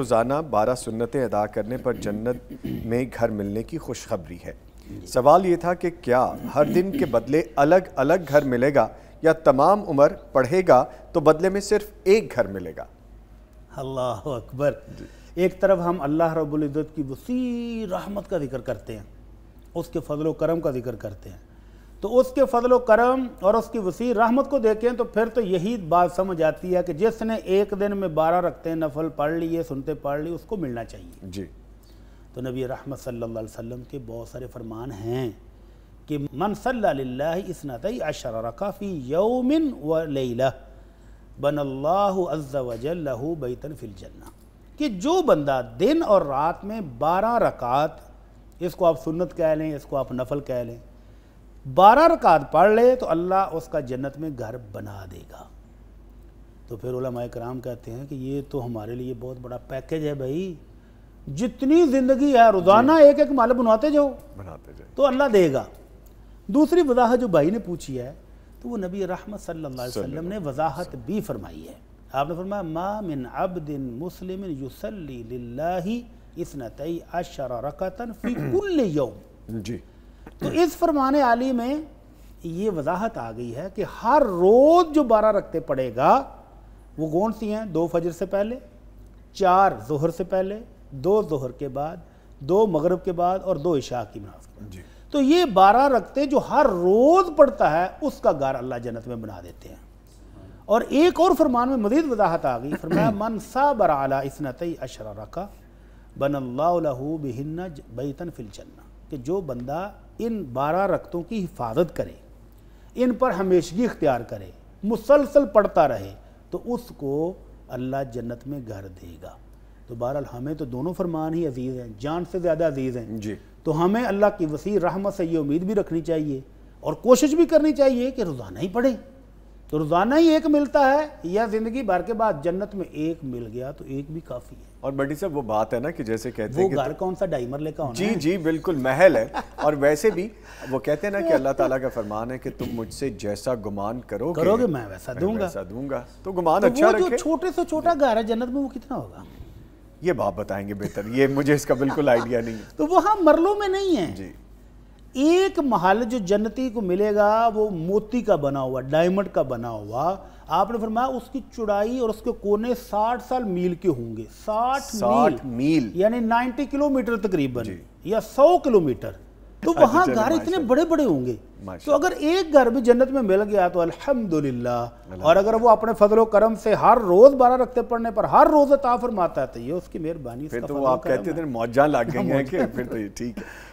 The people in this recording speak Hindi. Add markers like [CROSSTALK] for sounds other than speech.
रोज़ाना बारह सुन्नतें अदा करने पर जन्नत में घर मिलने की खुशखबरी है सवाल ये था कि क्या हर दिन के बदले अलग अलग घर मिलेगा या तमाम उम्र पढ़ेगा तो बदले में सिर्फ एक घर मिलेगा अल्लाह अकबर एक तरफ हम अल्लाह रबुल्ज़त की वसी रहमत का जिक्र करते हैं उसके फजल करम का जिक्र करते हैं तो उसके फ़जल करम और उसकी वसी रहमत को देखें तो फिर तो यही बात समझ आती है कि जिसने एक दिन में बारह रखते हैं नफल पढ़ लिए सुनते पढ़ लिए उसको मिलना चाहिए जी तो नबी रहमत सल्लल्लाहु अलैहि वसल्लम के बहुत सारे फरमान हैं कि मन सल्ला इसनत अशर रकाफ़ी यौमिन व लैला बन अल्लाजल्लू बैतन फिल जन्ना कि जो बंदा दिन और रात में बारह रकात इसको आप सुन्नत कह लें इसको आप नफल कह लें बारह रकात पढ़ ले तो अल्लाह उसका जन्नत में घर बना देगा तो फिर उलमा कराम कहते हैं कि ये तो हमारे लिए बहुत बड़ा पैकेज है भाई जितनी ज़िंदगी है रोज़ाना एक एक माल बनवाते जाओ बनाते जाओ तो अल्लाह देगा दूसरी वजाहत जो भाई ने पूछी है तो वो नबी रहमत सल्लल्लाहु अलैहि वसल्लम ने वजाहत भी फरमाई है आपने फरमाया मा मिन अब्दिन मुस्लिम युसल्ली लिल्लाही इसनतई अशरा रकतन फी [CLEARS THROAT] कुल्ल यौम जी तो इस फरमान आली में ये वजाहत आ गई है कि हर रोज़ जो बारह रखते पड़ेगा वो कौन सी हैं दो फजर से पहले चार जहर से पहले दो जहर के बाद दो मगरब के बाद और दो इशा की मनाफ के बाद तो ये बारह रखते जो हर रोज़ पड़ता है उसका गार अल्लाह जन्नत में बना देते हैं और एक और फरमान में मजीद वजाहत आ गई फरमाया [CLEARS THROAT] मन साबर आला इसनत अशर रखा बन अल्लाह बेहन बैतन फिलचन्ना कि जो बंदा इन बारह रक्तों की हिफाजत करे इन पर हमेशगी इख्तियार करे मुसलसल पढ़ता रहे तो उसको अल्लाह जन्नत में घर देगा तो बहरहाल हमें तो दोनों फरमान ही अजीज़ हैं जान से ज़्यादा अजीज़ हैं जी तो हमें अल्लाह की वसी रहमत से ये उम्मीद भी रखनी चाहिए और कोशिश भी करनी चाहिए कि रोज़ाना ही पढ़ें तो रोज़ाना ही एक मिलता है या ज़िंदगी भर के बाद जन्नत में एक मिल गया तो एक भी काफ़ी है और बंटी साहब वो बात है ना कि जैसे कहते हैं वो घर तो, कौन सा डाइमर लेकर होना जी जी बिल्कुल महल है और वैसे भी वो कहते हैं ना कि अल्लाह ताला का फरमान है कि तुम मुझसे जैसा गुमान करो करोगे मैं वैसा दूंगा वैसा दूंगा तो गुमान तो अच्छा रखे छोटे से छोटा घर है जन्नत में वो कितना होगा ये बात बताएंगे बेहतर ये मुझे इसका बिल्कुल आइडिया नहीं है तो वो हाँ मरलों में नहीं है जी एक महल जो जन्नती को मिलेगा वो मोती का बना हुआ डायमंड का बना हुआ आपने फरमाया उसकी चुड़ाई और उसके कोने साठ साल मील के होंगे साठ मील, मील। यानी नाइनटी किलोमीटर तकरीबन या सौ किलोमीटर तो हाँ वहां घर इतने बड़े बड़े होंगे तो अगर एक घर भी जन्नत में मिल गया तो अल्हम्दुलिल्लाह और अगर वो अपने फजलो करम से हर रोज बारह रखते पढ़ने पर हर रोज ताफर माता है तो ये उसकी मेहरबानी फिर तो आप कहते थे मौजा लग गई हाँ, कि फिर तो ठीक है